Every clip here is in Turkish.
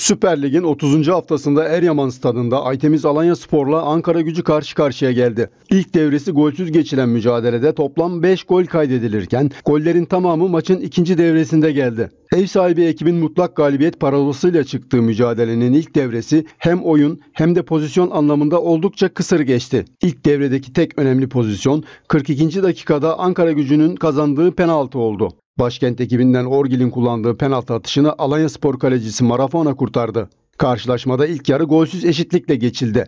Süper Lig'in 30. haftasında Eryaman stadında Aytemiz Alanya Spor'la Ankara gücü karşı karşıya geldi. İlk devresi golsüz geçilen mücadelede toplam 5 gol kaydedilirken gollerin tamamı maçın ikinci devresinde geldi. Ev sahibi ekibin mutlak galibiyet parolasıyla çıktığı mücadelenin ilk devresi hem oyun hem de pozisyon anlamında oldukça kısır geçti. İlk devredeki tek önemli pozisyon 42. dakikada Ankara gücünün kazandığı penaltı oldu. Başkent ekibinden Orgil'in kullandığı penaltı atışını Alanya Spor kalecisi Marafona kurtardı. Karşılaşmada ilk yarı golsüz eşitlikle geçildi.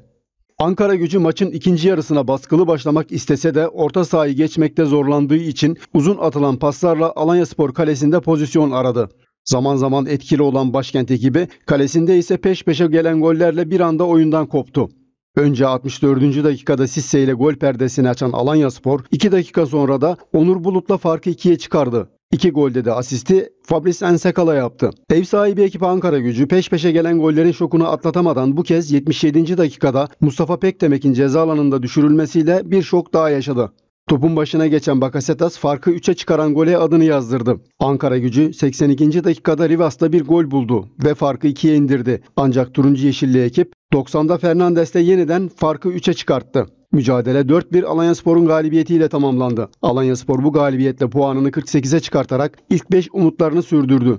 Ankara gücü maçın ikinci yarısına baskılı başlamak istese de orta sahayı geçmekte zorlandığı için uzun atılan paslarla Alanya Spor kalesinde pozisyon aradı. Zaman zaman etkili olan başkent ekibi kalesinde ise peş peşe gelen gollerle bir anda oyundan koptu. Önce 64. dakikada Sisse ile gol perdesini açan Alanya Spor 2 dakika sonra da Onur Bulut'la farkı ikiye çıkardı. İki golde de asisti Fabrice Ensekala yaptı. Ev sahibi ekip Ankara gücü peş peşe gelen gollerin şokunu atlatamadan bu kez 77. dakikada Mustafa Pekdemek'in ceza alanında düşürülmesiyle bir şok daha yaşadı. Topun başına geçen Bakasetas farkı 3'e çıkaran gole adını yazdırdı. Ankara gücü 82. dakikada Rivas'ta bir gol buldu ve farkı 2'ye indirdi. Ancak turuncu yeşilli ekip 90'da Fernandes'le yeniden farkı 3'e çıkarttı. Mücadele 4-1 Alanya Spor'un galibiyetiyle tamamlandı. Alanya Spor bu galibiyetle puanını 48'e çıkartarak ilk 5 umutlarını sürdürdü.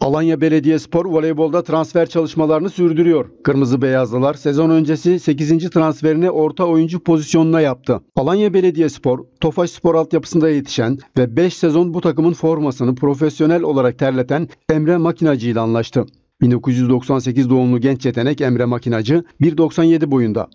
Alanya Belediyespor voleybolda transfer çalışmalarını sürdürüyor. Kırmızı Beyazlılar sezon öncesi 8. transferini orta oyuncu pozisyonuna yaptı. Alanya Belediyespor, Tofaş Spor altyapısında yetişen ve 5 sezon bu takımın formasını profesyonel olarak terleten Emre Makinacı ile anlaştı. 1998 doğumlu genç yetenek Emre Makinacı 1.97 boyunda.